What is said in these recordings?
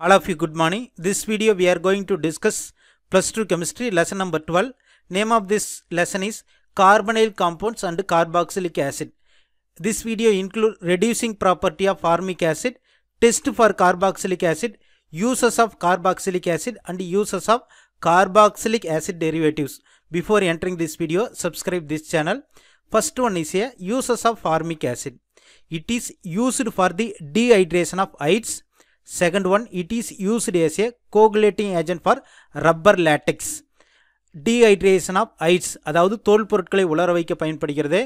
All of you good morning. This video we are going to discuss plus 2 chemistry lesson number 12. Name of this lesson is carbonyl compounds and carboxylic acid. This video include reducing property of formic acid, test for carboxylic acid, uses of carboxylic acid and uses of carboxylic acid derivatives. Before entering this video, subscribe this channel. First one is a uses of formic acid. It is used for the dehydration of ides Second one, it is used as a coagulating agent for rubber latex. Dehydration of hides அதாவது தோல் பொருட்களை உலர வைக்க பயன்படுகிறது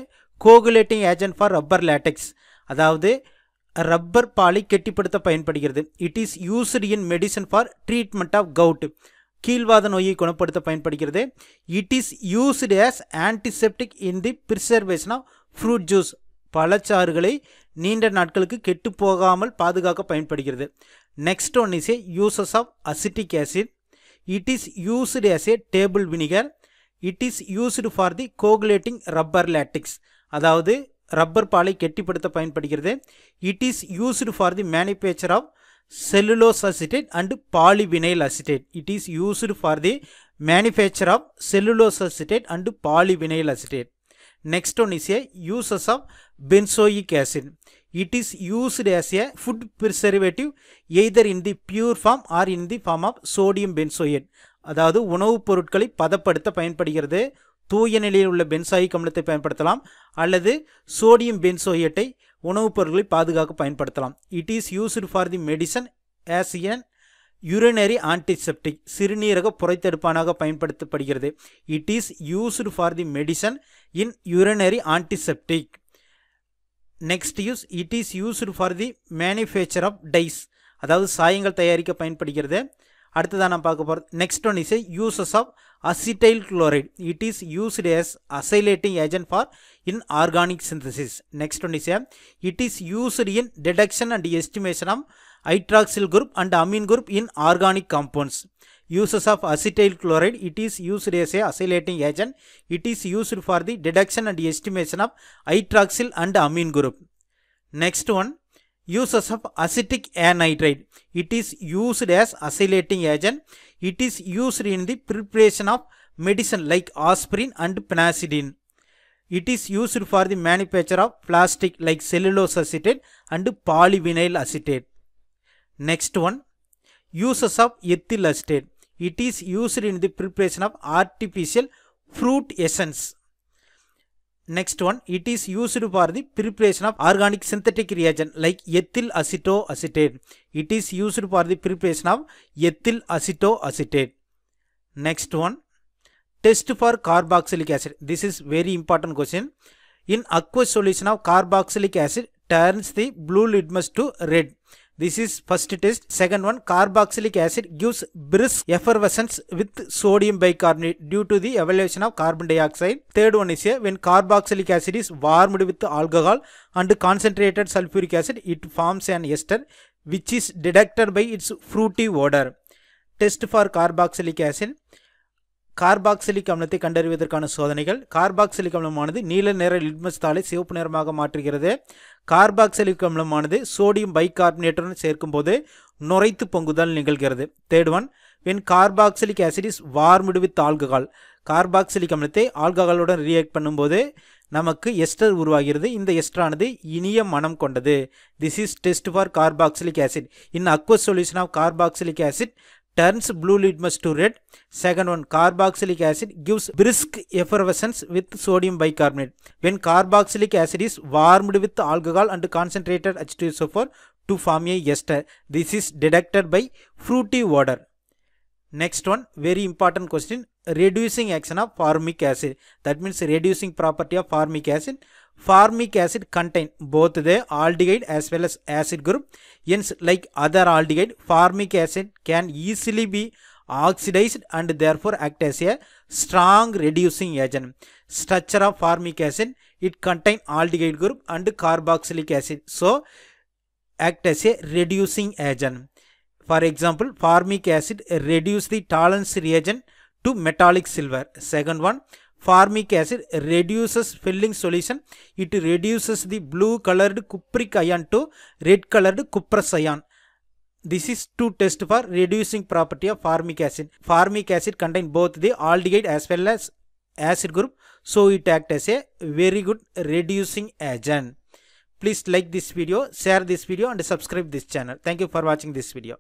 coagulating agent for rubber latex அதாவது rubber பாலை கெட்டிப்படுத்த பயன்படுகிறது it is used in medicine for treatment of gout கீழ்வாத நோயை குணப்படுத்த பயன்படுகிறது it is used as antiseptic in the preservation of fruit juice பழச்சாறுகளை நீண்ட நாட்களுக்கு கெட்டு போகாமல் பாதுகாக்க பயன்படுகிறது next one is a uses of acetic acid it is used as a table vinegar it is used for the coagulating rubber latex அதாவது rubber பாலை கெட்டிப்படுத்த பயன்படுகிறது it is used for the manufacture of cellulose acetate and polyvinyl acetate it is used for the manufacture of cellulose acetate and polyvinyl acetate Next one is a uses of benzoic acid. It is used as a food preservative either in the pure form or in the form of sodium benzoate. அதாவது உணவுப் பொருட்களை பதப்படுத்த பயன்படுகிறது தூய நிலையில் உள்ள benzoic அமிலத்தை பயன்படுத்தலாம் அல்லது சோடியம் பென்சோயேட்டை உணவுப் பொருட்களை பாதுகாக்க பயன்படுத்தலாம் it is used for the medicine as an urinary antiseptic சிறுநீரக புரைத்தடுப்பானாக பயன்படுத்தப்படுகிறது it is used for the medicine in urinary antiseptic next use it is used for the manufacture of dyes அதாவது சாயங்கள் தயாரிக்க பயன்படுகிறது அடுத்ததான் நான் பார்க்க போகிறது next one is a uses of acetyl chloride it is used as acylating agent for in organic synthesis next one is a it is used in detection and estimation of hydroxyl group and amine group in organic compounds. Uses of acetyl chloride, it is used as a acylating agent. It is used for the deduction and estimation of hydroxyl and amine group. Next one, uses of acetic anhydride. It is used as acylating agent. It is used in the preparation of medicine like aspirin and penicillin. It is used for the manufacture of plastic like cellulose acetate and polyvinyl acetate. Next one, uses of ethyl acetate. It is used in the preparation of artificial fruit essence. Next one, it is used for the preparation of organic synthetic reagent like ethyl acetoacetate. It is used for the preparation of ethyl acetoacetate. Next one, test for carboxylic acid. This is very important question. In aqueous solution of carboxylic acid turns the blue litmus to red. This is first test. Second one, carboxylic acid gives brisk effervescence with sodium bicarbonate due to the evaluation of carbon dioxide. Third one is here, when carboxylic acid is warmed with alcohol and concentrated sulfuric acid, it forms an ester which is detected by its fruity odor. Test for carboxylic acid. Carboxylic அமிலத்தை கண்டறிவதற்கான சோதனைகள் carboxylic அமிலமானது நீல நிற litmus தாளை சிவப்பு நிறமாக மாற்றுகிறது carboxylic அமிலமானது sodium பைகார்பனேட்டுடன் சேர்க்கும்போது நுரைத்து பொங்குதல் நிகழ்கிறது தேடுவன் when carboxylic acid is warmed with alcohol carboxylic அமிலத்தை ஆல்கஹாலுடன் ரியாக்ட் பண்ணும்போது நமக்கு எஸ்டர் உருவாகிறது இந்த எஸ்டரானது இனிய மனம் கொண்டது this is test for carboxylic acid in aqueous solution of carboxylic acid turns blue litmus to red. Second one, carboxylic acid gives brisk effervescence with sodium bicarbonate. When carboxylic acid is warmed with alcohol and concentrated H2SO4 to form a ester. This is detected by fruity odor. Next one, very important question, reducing action of formic acid. That means reducing property of formic acid. Formic acid contain both the aldehyde as well as acid group. Hence, like other aldehyde, formic acid can easily be oxidized and therefore act as a strong reducing agent. Structure of formic acid, it contain aldehyde group and carboxylic acid. So, act as a reducing agent. For example, formic acid reduce the tolerance reagent to metallic silver. Second one, Formic acid reduces filling solution. It reduces the blue colored cupric ion to red colored cuprous ion. This is to test for reducing property of formic acid. Formic acid contain both the aldehyde as well as acid group. So it act as a very good reducing agent. Please like this video, share this video and subscribe this channel. Thank you for watching this video.